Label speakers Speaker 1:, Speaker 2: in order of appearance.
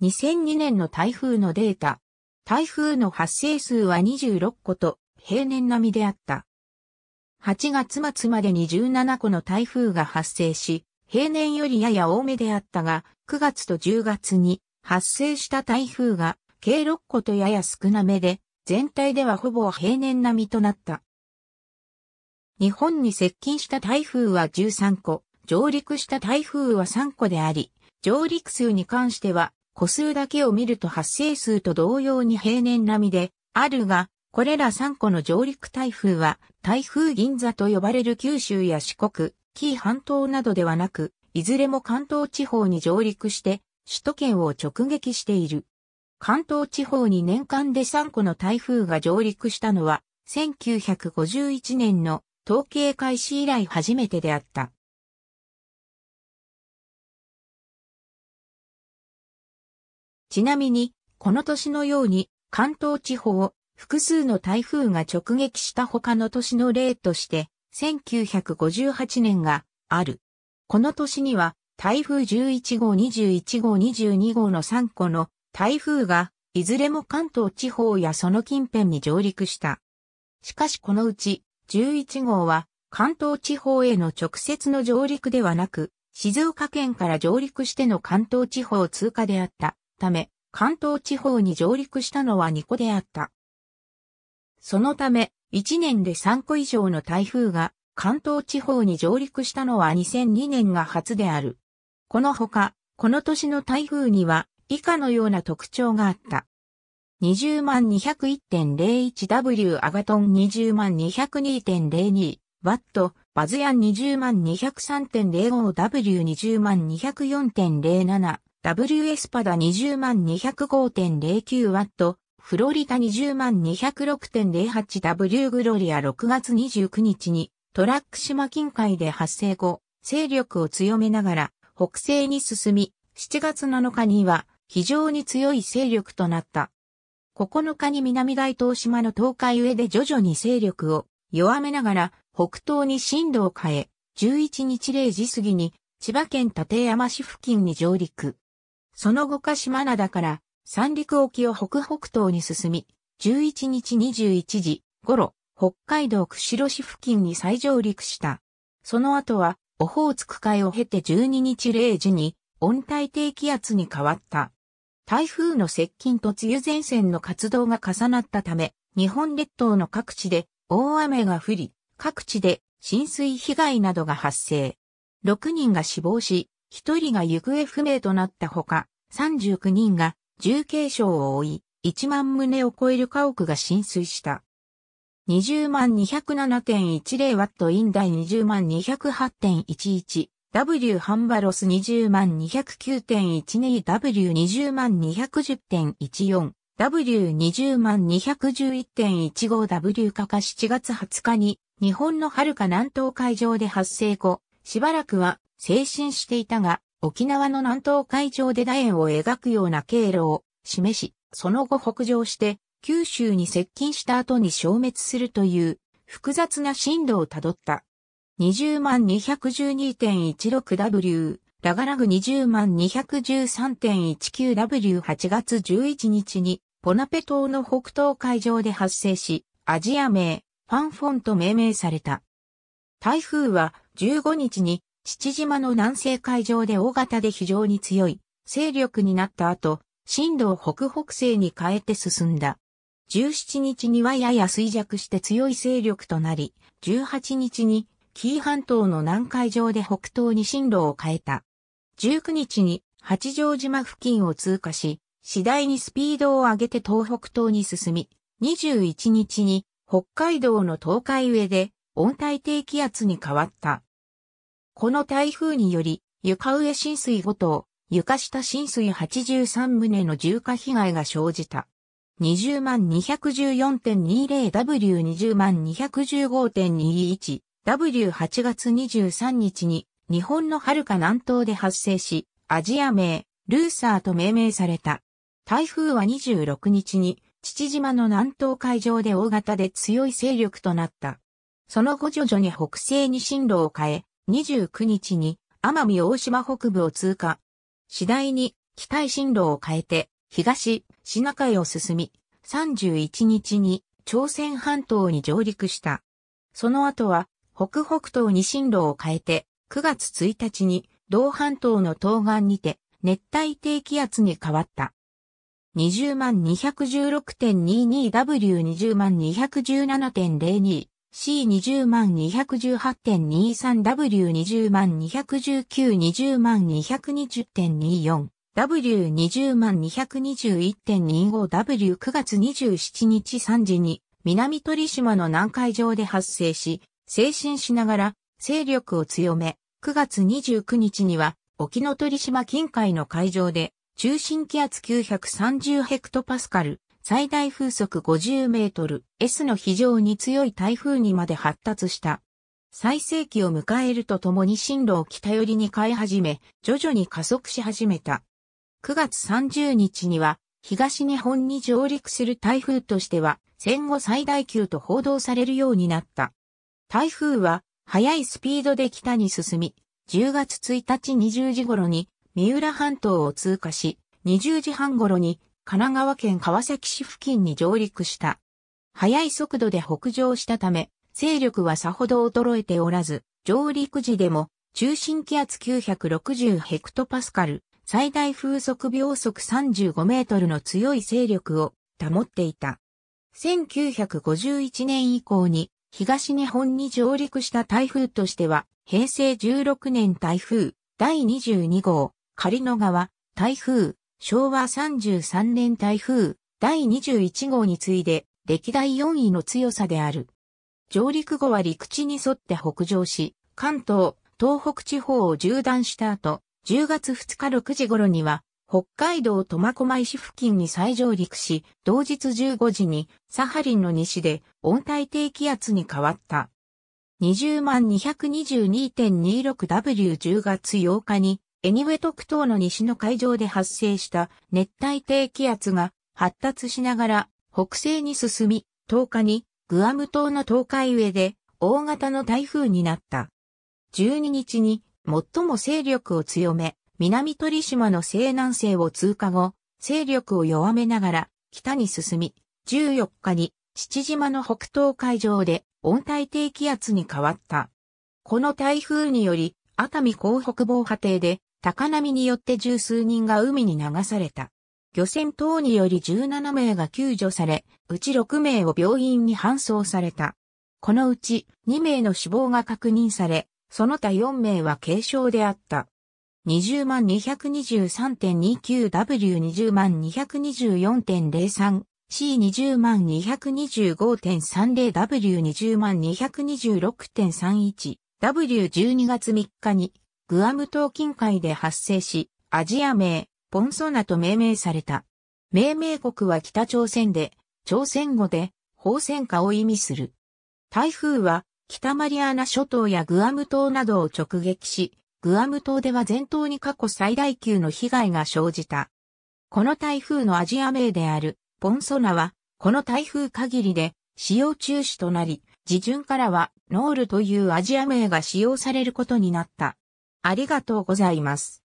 Speaker 1: 2002年の台風のデータ。台風の発生数は26個と平年並みであった。8月末までに17個の台風が発生し、平年よりやや多めであったが、9月と10月に発生した台風が計6個とやや少なめで、全体ではほぼ平年並みとなった。日本に接近した台風は13個、上陸した台風は3個であり、上陸数に関しては個数だけを見ると発生数と同様に平年並みであるが、これら3個の上陸台風は、台風銀座と呼ばれる九州や四国、紀伊半島などではなく、いずれも関東地方に上陸して、首都圏を直撃している。関東地方に年間で3個の台風が上陸したのは、1951年の統計開始以来初めてであった。ちなみに、この年のように、関東地方を複数の台風が直撃した他の年の例として、1958年がある。この年には、台風11号、21号、22号の3個の台風が、いずれも関東地方やその近辺に上陸した。しかしこのうち、11号は、関東地方への直接の上陸ではなく、静岡県から上陸しての関東地方通過であった。ため、関東地方に上陸したのは2個であった。そのため、1年で3個以上の台風が関東地方に上陸したのは2002年が初である。このほか、この年の台風には以下のような特徴があった。20201.01W アガトン 20202.02W バズヤン 20203.05W20204.07 W s パダ20205.09ワット、フロリタ20206.08 W グロリア6月29日にトラック島近海で発生後、勢力を強めながら北西に進み、7月7日には非常に強い勢力となった。9日に南大東島の東海上で徐々に勢力を弱めながら北東に進路を変え、11日0時過ぎに千葉県立山市付近に上陸。その後鹿島灘から三陸沖を北北東に進み、11日21時頃、北海道釧路市付近に再上陸した。その後は、オホーツク海を経て12日0時に温帯低気圧に変わった。台風の接近と梅雨前線の活動が重なったため、日本列島の各地で大雨が降り、各地で浸水被害などが発生。6人が死亡し、1人が行方不明となったほか、39人が重軽傷を負い、1万棟を超える家屋が浸水した。20万2 0 7 1 0トインダイ20万 208.11W ハンバロス20万 209.12W20 万 210.14W20 万 211.15W 化か7月20日に日本の遥か南東海上で発生後、しばらくは精神していたが、沖縄の南東海上で楕円を描くような経路を示し、その後北上して、九州に接近した後に消滅するという複雑な進路をたどった。20万 212.16W、ラガラグ20万 213.19W8 月11日に、ポナペ島の北東海上で発生し、アジア名、ファンフォンと命名された。台風は15日に父島の南西海上で大型で非常に強い勢力になった後、進路を北北西に変えて進んだ。17日にはやや衰弱して強い勢力となり、18日に紀伊半島の南海上で北東に進路を変えた。19日に八丈島付近を通過し、次第にスピードを上げて東北東に進み、21日に北海道の東海上で温帯低気圧に変わった。この台風により、床上浸水5棟、床下浸水83棟の重火被害が生じた。20万 214.20W20 万215.21 W8 月23日に日本の遥か南東で発生し、アジア名、ルーサーと命名された。台風は26日に父島の南東海上で大型で強い勢力となった。その後徐々に北西に進路を変え、29日に奄美大島北部を通過。次第に北へ進路を変えて東、シナ海を進み、31日に朝鮮半島に上陸した。その後は北北東に進路を変えて9月1日に同半島の東岸にて熱帯低気圧に変わった。20万 216.22W20 万217.02 C20 万 218.23W20 万21920万220.24。W20 万 221.25W9 月27日3時に南鳥島の南海上で発生し、精神しながら勢力を強め、9月29日には沖ノ鳥島近海の海上で中心気圧930ヘクトパスカル、最大風速50メートル、S の非常に強い台風にまで発達した。最盛期を迎えるとともに進路を北寄りに変え始め、徐々に加速し始めた。9月30日には、東日本に上陸する台風としては、戦後最大級と報道されるようになった。台風は、速いスピードで北に進み、10月1日20時頃に、三浦半島を通過し、20時半頃に神奈川県川崎市付近に上陸した。速い速度で北上したため、勢力はさほど衰えておらず、上陸時でも中心気圧960ヘクトパスカル、最大風速秒速35メートルの強い勢力を保っていた。1951年以降に東日本に上陸した台風としては、平成16年台風第22号、仮の川、台風昭和33年台風第21号に次いで歴代4位の強さである。上陸後は陸地に沿って北上し、関東、東北地方を縦断した後、10月2日6時頃には、北海道苫小牧市付近に再上陸し、同日15時にサハリンの西で温帯低気圧に変わった。20万 222.26W10 月8日にエニウェトク島の西の海上で発生した熱帯低気圧が発達しながら北西に進み、10日にグアム島の東海上で大型の台風になった。12日に最も勢力を強め、南鳥島の西南西を通過後、勢力を弱めながら北に進み、14日に父島の北東海上で温帯低気圧に変わった。この台風により、熱海港北防波堤で高波によって十数人が海に流された。漁船等により17名が救助され、うち6名を病院に搬送された。このうち2名の死亡が確認され、その他4名は軽傷であった。20万 223.29W20 万224.03 C20 万 225.30W20 万 226.31W12 月3日にグアム島近海で発生し、アジア名、ポンソナと命名された。命名国は北朝鮮で、朝鮮語で、放線下を意味する。台風は、北マリアナ諸島やグアム島などを直撃し、グアム島では全島に過去最大級の被害が生じた。この台風のアジア名である、ポンソナは、この台風限りで、使用中止となり、自順からは、ノールというアジア名が使用されることになった。ありがとうございます。